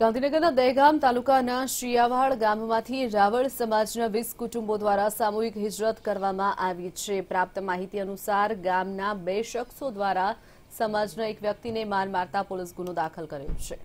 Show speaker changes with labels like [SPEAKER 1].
[SPEAKER 1] ગાંધીનગરના દહેગામ તાલુકાના શિયાવાડ ગામમાંથી રાવળ સમાજના વીસ કુટુંબો દ્વારા સામૂહિક હિજરત કરવામાં આવી છે પ્રાપ્ત માહિતી અનુસાર ગામના બે શખ્સો દ્વારા સમાજના એક વ્યક્તિને માર મારતા પોલીસ ગુનો દાખલ કર્યો છે